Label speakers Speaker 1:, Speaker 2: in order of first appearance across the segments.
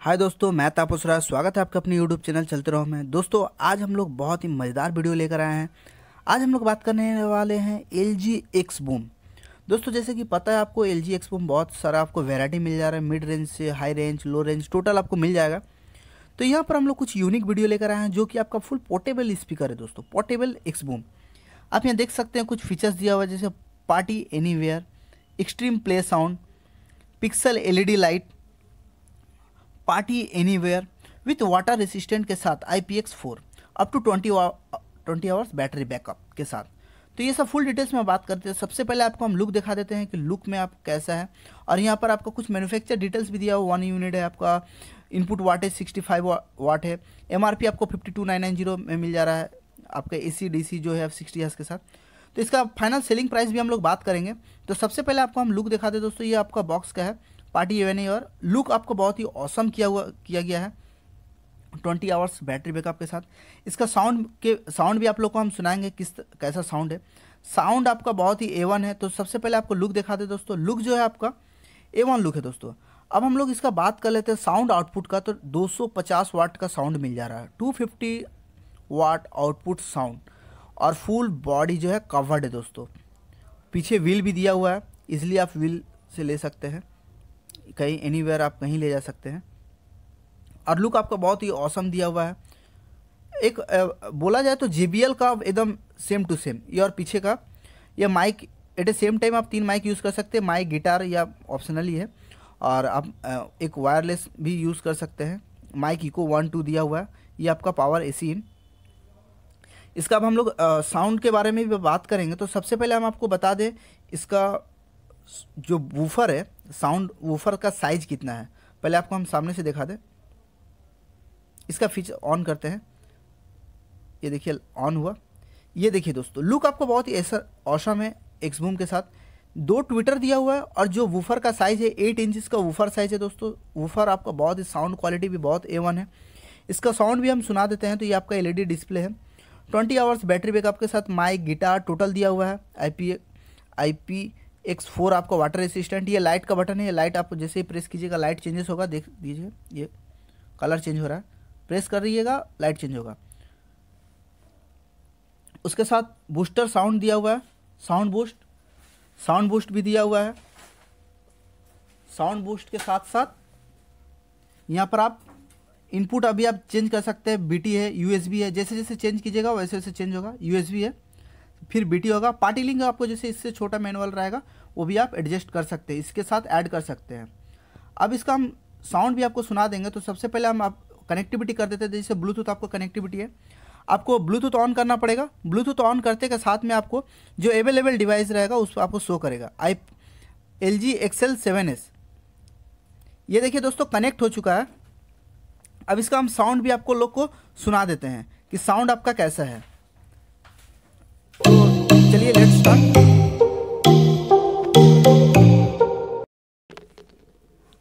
Speaker 1: हाय दोस्तों मैं तापस राज स्वागत है आपका अपने यूट्यूब चैनल चलते रहो में दोस्तों आज हम लोग बहुत ही मज़ेदार वीडियो लेकर आए हैं आज हम लोग बात करने वाले हैं एल जी एक्स बूम दोस्तों जैसे कि पता है आपको एल जी एक्स बूम बहुत सारा आपको वेराइटी मिल जा रहा है मिड रेंज से high range low range total आपको मिल जाएगा तो यहाँ पर हम लोग कुछ यूनिक वीडियो लेकर आए हैं जो कि आपका फुल पोर्टेबल स्पीकर है दोस्तों पोर्टेबल एक्स बूम आप यहाँ देख सकते हैं कुछ फीचर्स दिया हुआ है जैसे party any extreme play sound pixel LED light party anywhere with water resistant के साथ I P X four up to twenty twenty hours battery backup के साथ तो ये सब फुल डिटेल्स में बात करते हैं सबसे पहले आपको हम लुक दिखा देते हैं कि लुक में आप कैसा है और यहाँ पर आपको कुछ मैनुफैक्चर डिटेल्स भी दिया हुआ वन यूनिट है आपका input wattage sixty five watt है एम आपको fifty two nine nine zero में मिल जा रहा है आपका ए सी डी सी जो है सिक्सटी हर्स के साथ तो इसका फाइनल सेलिंग प्राइस भी हम लोग बात करेंगे तो सबसे पहले आपको हम लुक दिखा दें दोस्तों ये आपका बॉक्स का है पार्टी एवेन और लुक आपको बहुत ही औसम किया हुआ किया गया है ट्वेंटी आवर्स बैटरी बैकअप के साथ इसका साउंड के साउंड भी आप लोग को हम सुनाएंगे किस कैसा साउंड है साउंड आपका बहुत ही ए वन है तो सबसे पहले आपको लुक दिखा दे दोस्तों लुक जो है आपका ए वन लुक है दोस्तों अब हम लोग इसका बात कर लेते हैं साउंड आउटपुट का तो 250 वाट का साउंड मिल जा रहा है 250 वाट आउटपुट साउंड और फुल बॉडी जो है कवर्ड है दोस्तों पीछे व्हील भी दिया हुआ है इसलिए आप व्हील से ले सकते हैं कहीं एनी आप कहीं ले जा सकते हैं और लुक आपका बहुत ही औसम दिया हुआ है एक बोला जाए तो जे का एकदम सेम टू सेम ये और पीछे का यह mic at a same time आप तीन माइक यूज़ कर सकते हैं माइक गिटार या ऑप्शनली है और आप एक वायरलेस भी यूज़ कर सकते हैं माइक इको वन टू दिया हुआ है ये आपका पावर ए इन इसका अब हम लोग साउंड के बारे में भी बात करेंगे तो सबसे पहले हम आपको बता दें इसका जो वूफर है साउंड वूफर का साइज कितना है पहले आपको हम सामने से दिखा दें इसका फीचर ऑन करते हैं ये देखिए ऑन हुआ ये देखिए दोस्तों लुक आपको बहुत ही ऐसा औसम है एक्सबूम के साथ दो ट्विटर दिया हुआ है और जो वूफर का साइज़ है एट इंच का वूफर साइज़ है दोस्तों वूफर आपका बहुत ही साउंड क्वालिटी भी बहुत ए वन है इसका साउंड भी हम सुना देते हैं तो ये आपका एलईडी डिस्प्ले e है ट्वेंटी आवर्स बैटरी बैकअप के साथ माइक गिटार टोटल दिया हुआ है I P I P X four आपका वाटर रेसिस्टेंट ये लाइट का बटन है ये लाइट आप जैसे ही प्रेस कीजिएगा लाइट चेंजेस होगा देख दीजिए ये कलर चेंज हो रहा है प्रेस कर रहीगा लाइट चेंज होगा उसके साथ बूस्टर साउंड दिया हुआ है साउंड बूस्ट साउंड बूस्ट भी दिया हुआ है साउंड बूस्ट के साथ साथ यहाँ पर आप इनपुट अभी आप चेंज कर सकते हैं बीटी है यूएसबी है जैसे जैसे चेंज कीजिएगा वैसे वैसे चेंज होगा यूएसबी है फिर बीटी होगा पार्टी लिंक आपको जैसे इससे छोटा मैनुअल रहेगा वो भी आप एडजस्ट कर सकते हैं इसके साथ ऐड कर सकते हैं अब इसका हम साउंड भी आपको सुना देंगे तो सबसे पहले हम आप कनेक्टिविटी कर देते हैं जैसे ब्लूटूथ आपको कनेक्टिविटी है आपको ब्लूटूथ ऑन करना पड़ेगा ब्लूटूथ ऑन करते के साथ में आपको जो अवेलेबल डिवाइस रहेगा उस पर आपको शो करेगा I L G XL seven S ये देखिए दोस्तों कनेक्ट हो चुका है अब इसका हम साउंड भी आपको लोग को सुना देते हैं कि साउंड आपका कैसा है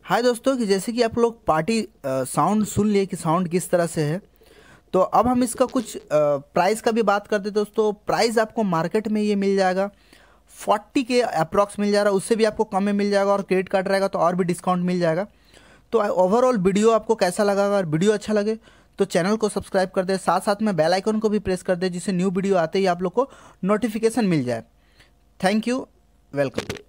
Speaker 1: हाय दोस्तों कि जैसे कि आप लोग पार्टी साउंड सुन लिए कि साउंड किस तरह से है तो अब हम इसका कुछ प्राइस का भी बात करते दोस्तों प्राइस आपको मार्केट में ये मिल जाएगा फोर्टी के अप्रॉक्स मिल जा रहा है उससे भी आपको कम में मिल जाएगा और क्रेडिट कार्ड रहेगा तो और भी डिस्काउंट मिल जाएगा तो ओवरऑल वीडियो आपको कैसा लगा अगर वीडियो अच्छा लगे तो चैनल को सब्सक्राइब कर दे साथ साथ में बेल आइकन को भी प्रेस कर दे जिससे न्यू वीडियो आते ही आप लोग को नोटिफिकेशन मिल जाए थैंक यू वेलकम